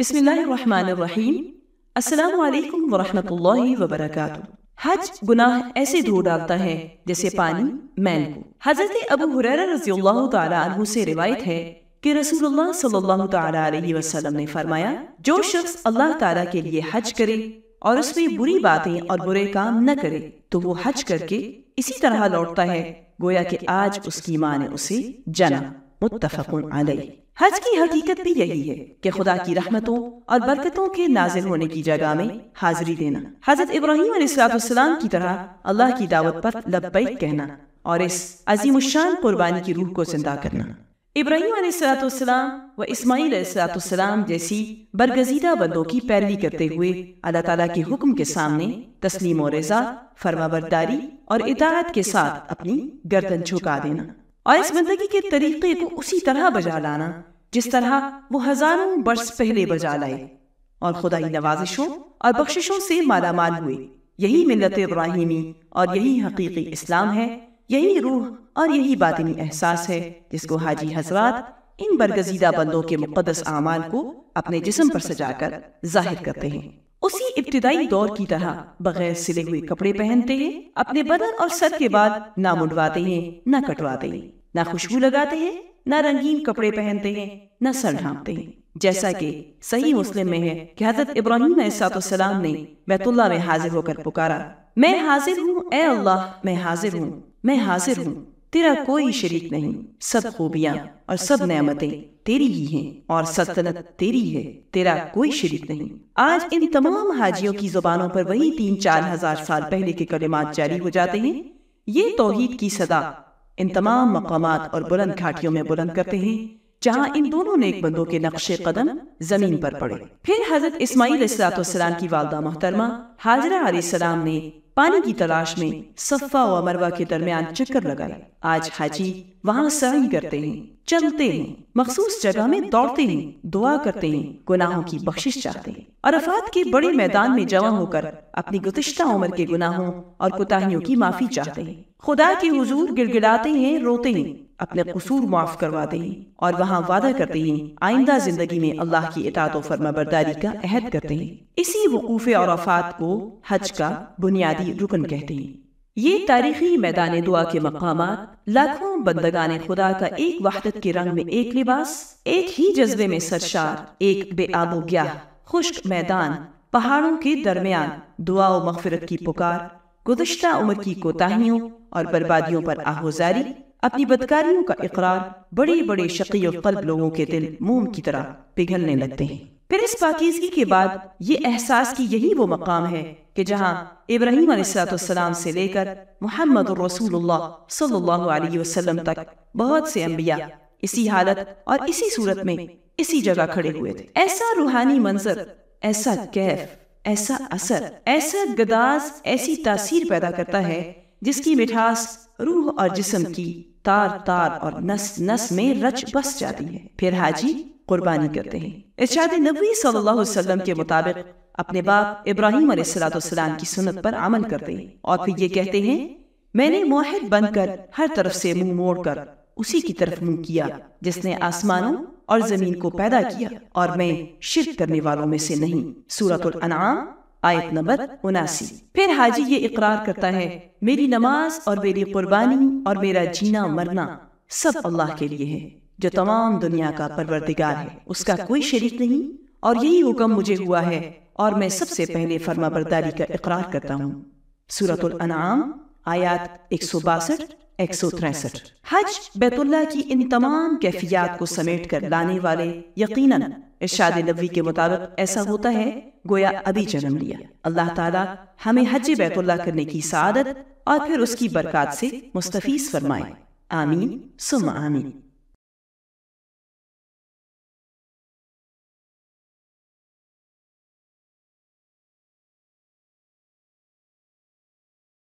بسم اللہ الرحمن الرحیم السلام علیکم ورحمۃ اللہ وبرکاتہ حج گناہ ایسے دھو ڈالتا ہے جیسے پانی میل کو حضرت ابو حریر رضی اللہ تعالیٰ عنہ سے روایت ہے کہ رسول اللہ صلی اللہ تعالیٰ علیہ وسلم نے فرمایا جو شخص اللہ تعالیٰ کے لیے حج کرے اور اس میں بری باتیں اور برے کام نہ کرے تو وہ حج کر کے اسی طرح لوٹتا ہے گویا کہ آج اس کی ماں نے اسے جنا متفق علیہ حج کی حقیقت بھی یہی ہے کہ خدا کی رحمتوں اور برکتوں کے نازل ہونے کی جگہ میں حاضری دینا حضرت ابراہیم علیہ السلام کی طرح اللہ کی دعوت پر لبیک کہنا اور اس عظیم الشان قربانی کی روح کو زندہ کرنا ابراہیم علیہ السلام و اسماعیل علیہ السلام جیسی برگزیدہ بندوں کی پیروی کرتے ہوئے اللہ تعالیٰ کے حکم کے سامنے تسلیم و رضا فرما برداری اور اطاعت کے ساتھ اپنی گردن چھکا دینا اور اس زندگی کے طریقے کو اسی طرح بجا لانا جس طرح وہ ہزاروں برس پہلے بجا لائے اور خدائی نوازشوں اور بخششوں سے مالا مال ہوئے یہی ملت ابراہیمی اور یہی حقیقی اسلام ہے یہی روح اور یہی باطنی احساس ہے جس کو حاجی حضرات ان برگزیدہ بندوں کے مقدس اعمال کو اپنے جسم پر سجا کر ظاہر کرتے ہیں اسی ابتدائی دور کی طرح بغیر سلے ہوئے کپڑے پہنتے ہیں اپنے بدن اور سر کے بعد نہ منڈواتے ہیں نہ کٹواتے ہیں نہ خوشبو لگاتے ہیں نہ رنگین کپڑے پہنتے ہیں نہ سر ڈھانپتے ہیں جیسا کہ صحیح مسلم میں ہے کہ حضرت ابراہیم علیہ السلام نے بیت اللہ میں حاضر ہو کر پکارا میں حاضر ہوں اے اللہ میں حاضر ہوں میں حاضر ہوں تیرا کوئی شریک نہیں سب خوبیاں اور سب نعمتیں تیری ہی ہیں اور سلطنت تیری ہے تیرا کوئی شریک نہیں آج ان تمام حاجیوں کی زبانوں پر وہی تین چار ہزار سال پہلے کے کلمات جاری ہو جاتے ہیں یہ توحید کی صدا ان تمام مقامات اور بلند گھاٹیوں میں بلند کرتے ہیں جہاں ان دونوں نیک بندوں کے نقش قدم زمین پر پڑے پھر حضرت اسماعیل اسرات السلام کی والدہ محترمہ حاجرہ علیہ السلام نے پانی کی تلاش میں صفا و مروہ کے درمیان چکر لگایا آج حاجی وہاں سعی کرتے ہیں چلتے ہیں مخصوص جگہ میں دوڑتے ہیں دعا کرتے ہیں گناہوں کی بخشش چاہتے ہیں عرفات کے بڑے میدان میں جمع ہو کر اپنی گزشتہ عمر کے گناہوں اور کوتاہیوں کی معافی چاہتے ہیں خدا کے حضور گڑگڑاتے ہیں روتے ہیں اپنے قصور معاف کرواتے ہیں اور وہاں وعدہ کرتے ہیں آئندہ زندگی میں اللہ کی اطاعت و فرما برداری کا عہد کرتے ہیں اسی وقوف اور کو حج کا بنیادی رکن کہتے ہیں یہ تاریخی میدان دعا کے مقامات لاکھوں بندگان خدا کا ایک وحدت کے رنگ میں ایک لباس ایک ہی جذبے میں سرشار ایک بے آب و گیا خشک میدان پہاڑوں کے درمیان دعا و مغفرت کی پکار گزشتہ عمر کی کوتاہیوں اور بربادیوں پر آہوزاری اپنی بدکاریوں کا اقرار بڑی بڑے شقی و قلب لوگوں کے دل موم کی طرح پگھلنے لگتے ہیں پھر اس پاکیزگی کے بعد یہ احساس کی یہی وہ مقام ہے کہ جہاں ابراہیم علیہ السلام سے لے کر محمد رسول اللہ صلی اللہ علیہ وسلم تک بہت سے انبیاء اسی حالت اور اسی صورت میں اسی جگہ کھڑے ہوئے تھے ایسا روحانی منظر ایسا کیف ایسا اثر ایسا گداز ایسی تاثیر پیدا کرتا ہے جس کی مٹھاس روح اور جسم کی تار تار اور نس نس میں رچ بس جاتی ہے پھر حاجی قربانی کرتے ہیں ارشاد نبوی صلی اللہ علیہ وسلم کے مطابق اپنے باپ ابراہیم علیہ السلام کی سنت پر عمل کرتے ہیں اور پھر یہ کہتے ہیں میں نے نے موحد بن کر کر ہر طرف طرف سے موڑ اسی کی کیا جس آسمانوں اور زمین کو پیدا کیا اور میں شرک کرنے والوں میں سے نہیں سورة الانعام آیت نمبر اناسی پھر حاجی یہ اقرار کرتا ہے میری نماز اور میری قربانی اور میرا جینا مرنا سب اللہ کے لیے ہے جو تمام دنیا کا پروردگار ہے اس کا کوئی شریک نہیں اور یہی حکم مجھے ہوا ہے اور میں سب سے پہلے فرما برداری کا اقرار کرتا ہوں سورة الانعام آیات 162 163 حج بیت اللہ کی ان تمام کیفیات کو سمیٹ کر لانے والے یقیناً ارشاد نبوی کے مطابق ایسا ہوتا ہے گویا ابھی جنم لیا اللہ تعالیٰ ہمیں حج بیت اللہ کرنے کی سعادت اور پھر اس کی برکات سے مستفیض فرمائے